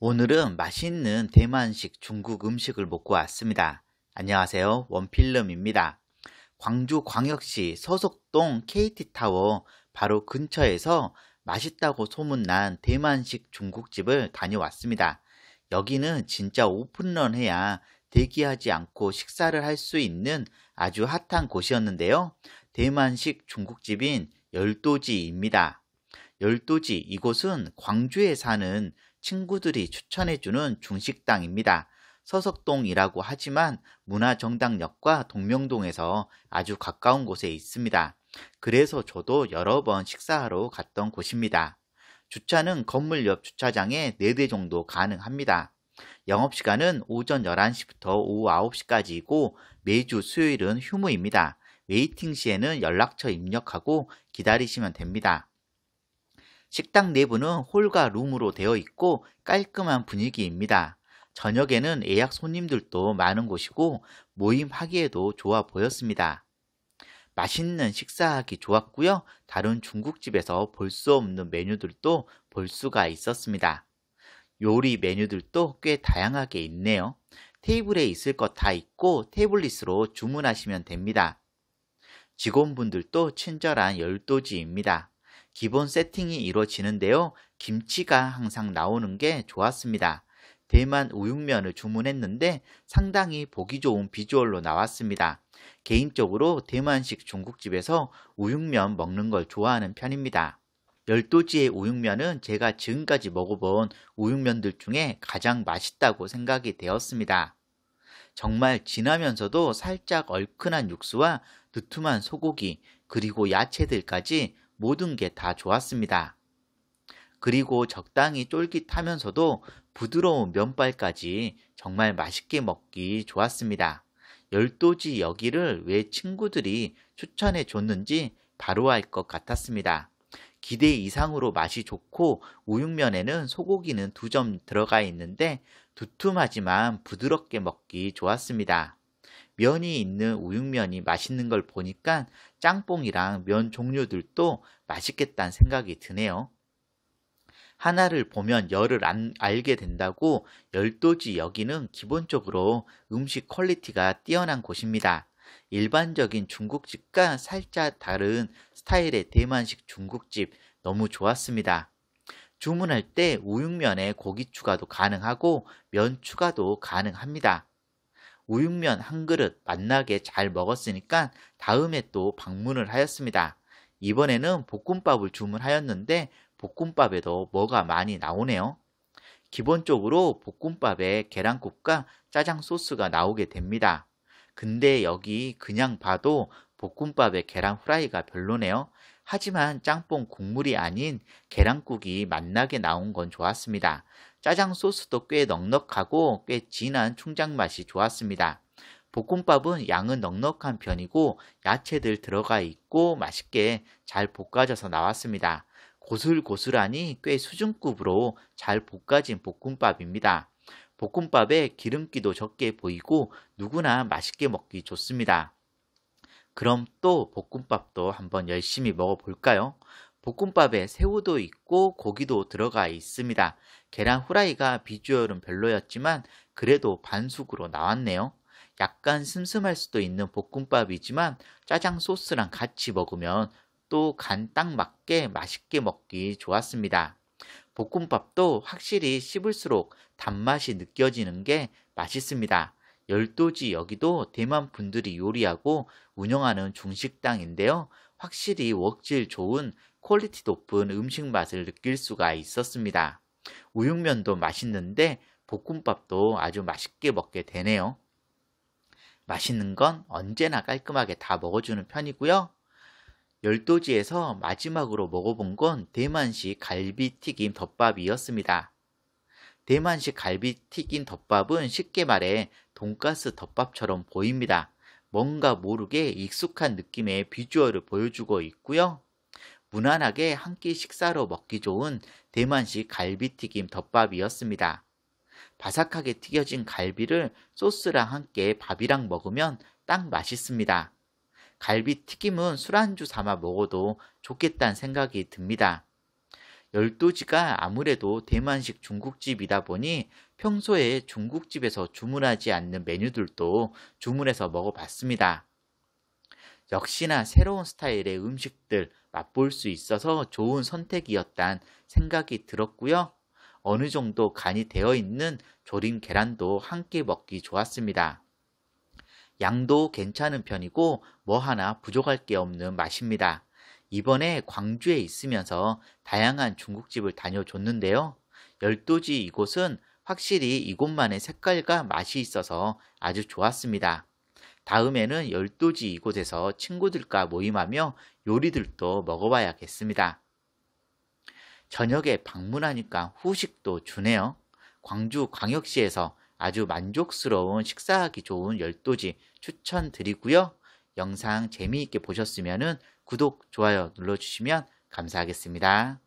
오늘은 맛있는 대만식 중국 음식을 먹고 왔습니다. 안녕하세요. 원필름입니다. 광주 광역시 서석동 KT타워 바로 근처에서 맛있다고 소문난 대만식 중국집을 다녀왔습니다. 여기는 진짜 오픈런 해야 대기하지 않고 식사를 할 수 있는 아주 핫한 곳이었는데요. 대만식 중국집인 열도지입니다. 열도지 이곳은 광주에 사는 친구들이 추천해주는 중식당입니다. 서석동이라고 하지만 문화정당역과 동명동에서 아주 가까운 곳에 있습니다. 그래서 저도 여러 번 식사하러 갔던 곳입니다. 주차는 건물 옆 주차장에 4대 정도 가능합니다. 영업시간은 오전 11시부터 오후 9시까지이고 매주 수요일은 휴무입니다. 웨이팅 시에는 연락처 입력하고 기다리시면 됩니다. 식당 내부는 홀과 룸으로 되어 있고 깔끔한 분위기입니다. 저녁에는 예약 손님들도 많은 곳이고 모임하기에도 좋아 보였습니다. 맛있는 식사하기 좋았고요. 다른 중국집에서 볼 수 없는 메뉴들도 볼 수가 있었습니다. 요리 메뉴들도 꽤 다양하게 있네요. 테이블에 있을 것 다 있고 태블릿으로 주문하시면 됩니다. 직원분들도 친절한 열도지입니다. 기본 세팅이 이루어지는데요. 김치가 항상 나오는 게 좋았습니다. 대만 우육면을 주문했는데 상당히 보기 좋은 비주얼로 나왔습니다. 개인적으로 대만식 중국집에서 우육면 먹는 걸 좋아하는 편입니다. 열도지의 우육면은 제가 지금까지 먹어본 우육면들 중에 가장 맛있다고 생각이 되었습니다. 정말 진하면서도 살짝 얼큰한 육수와 두툼한 소고기 그리고 야채들까지 모든 게 다 좋았습니다. 그리고 적당히 쫄깃하면서도 부드러운 면발까지 정말 맛있게 먹기 좋았습니다. 열도지 여기를 왜 친구들이 추천해 줬는지 바로 알 것 같았습니다. 기대 이상으로 맛이 좋고 우육면에는 소고기는 두 점 들어가 있는데 두툼하지만 부드럽게 먹기 좋았습니다. 면이 있는 우육면이 맛있는 걸 보니까 짬뽕이랑 면 종류들도 맛있겠다는 생각이 드네요. 하나를 보면 열을 안, 알게 된다고 열도지 여기는 기본적으로 음식 퀄리티가 뛰어난 곳입니다. 일반적인 중국집과 살짝 다른 스타일의 대만식 중국집 너무 좋았습니다. 주문할 때 우육면에 고기 추가도 가능하고 면 추가도 가능합니다. 우육면 한 그릇 맛나게 잘 먹었으니까 다음에 또 방문을 하였습니다. 이번에는 볶음밥을 주문하였는데 볶음밥에도 뭐가 많이 나오네요. 기본적으로 볶음밥에 계란국과 짜장 소스가 나오게 됩니다. 근데 여기 그냥 봐도 볶음밥에 계란 후라이가 별로네요. 하지만 짬뽕 국물이 아닌 계란국이 맛나게 나온 건 좋았습니다. 짜장 소스도 꽤 넉넉하고 꽤 진한 충장 맛이 좋았습니다. 볶음밥은 양은 넉넉한 편이고 야채들 들어가 있고 맛있게 잘 볶아져서 나왔습니다. 고슬고슬하니 꽤 수준급으로 잘 볶아진 볶음밥입니다. 볶음밥에 기름기도 적게 보이고 누구나 맛있게 먹기 좋습니다. 그럼 또 볶음밥도 한번 열심히 먹어볼까요? 볶음밥에 새우도 있고 고기도 들어가 있습니다. 계란 후라이가 비주얼은 별로였지만 그래도 반숙으로 나왔네요. 약간 슴슴할 수도 있는 볶음밥이지만 짜장 소스랑 같이 먹으면 또 간 딱 맞게 맛있게 먹기 좋았습니다. 볶음밥도 확실히 씹을수록 단맛이 느껴지는 게 맛있습니다. 열도지 여기도 대만 분들이 요리하고 운영하는 중식당인데요. 확실히 웍질 좋은 퀄리티 높은 음식 맛을 느낄 수가 있었습니다. 우육면도 맛있는데 볶음밥도 아주 맛있게 먹게 되네요. 맛있는 건 언제나 깔끔하게 다 먹어주는 편이고요. 열도지에서 마지막으로 먹어본 건 대만식 갈비튀김 덮밥이었습니다. 대만식 갈비 튀긴 덮밥은 쉽게 말해 돈가스 덮밥처럼 보입니다. 뭔가 모르게 익숙한 느낌의 비주얼을 보여주고 있고요. 무난하게 한 끼 식사로 먹기 좋은 대만식 갈비튀김 덮밥이었습니다. 바삭하게 튀겨진 갈비를 소스랑 함께 밥이랑 먹으면 딱 맛있습니다. 갈비튀김은 술안주 삼아 먹어도 좋겠다는 생각이 듭니다. 열도지가 아무래도 대만식 중국집이다 보니 평소에 중국집에서 주문하지 않는 메뉴들도 주문해서 먹어봤습니다. 역시나 새로운 스타일의 음식들 맛볼 수 있어서 좋은 선택이었단 생각이 들었고요. 어느 정도 간이 되어 있는 조림 계란도 함께 먹기 좋았습니다. 양도 괜찮은 편이고 뭐 하나 부족할 게 없는 맛입니다. 이번에 광주에 있으면서 다양한 중국집을 다녀줬는데요. 열도지 이곳은 확실히 이곳만의 색깔과 맛이 있어서 아주 좋았습니다. 다음에는 열도지 이곳에서 친구들과 모임하며 요리들도 먹어봐야겠습니다. 저녁에 방문하니까 후식도 주네요. 광주 광역시에서 아주 만족스러운 식사하기 좋은 열도지 추천드리고요. 영상 재미있게 보셨으면 구독, 좋아요 눌러주시면 감사하겠습니다.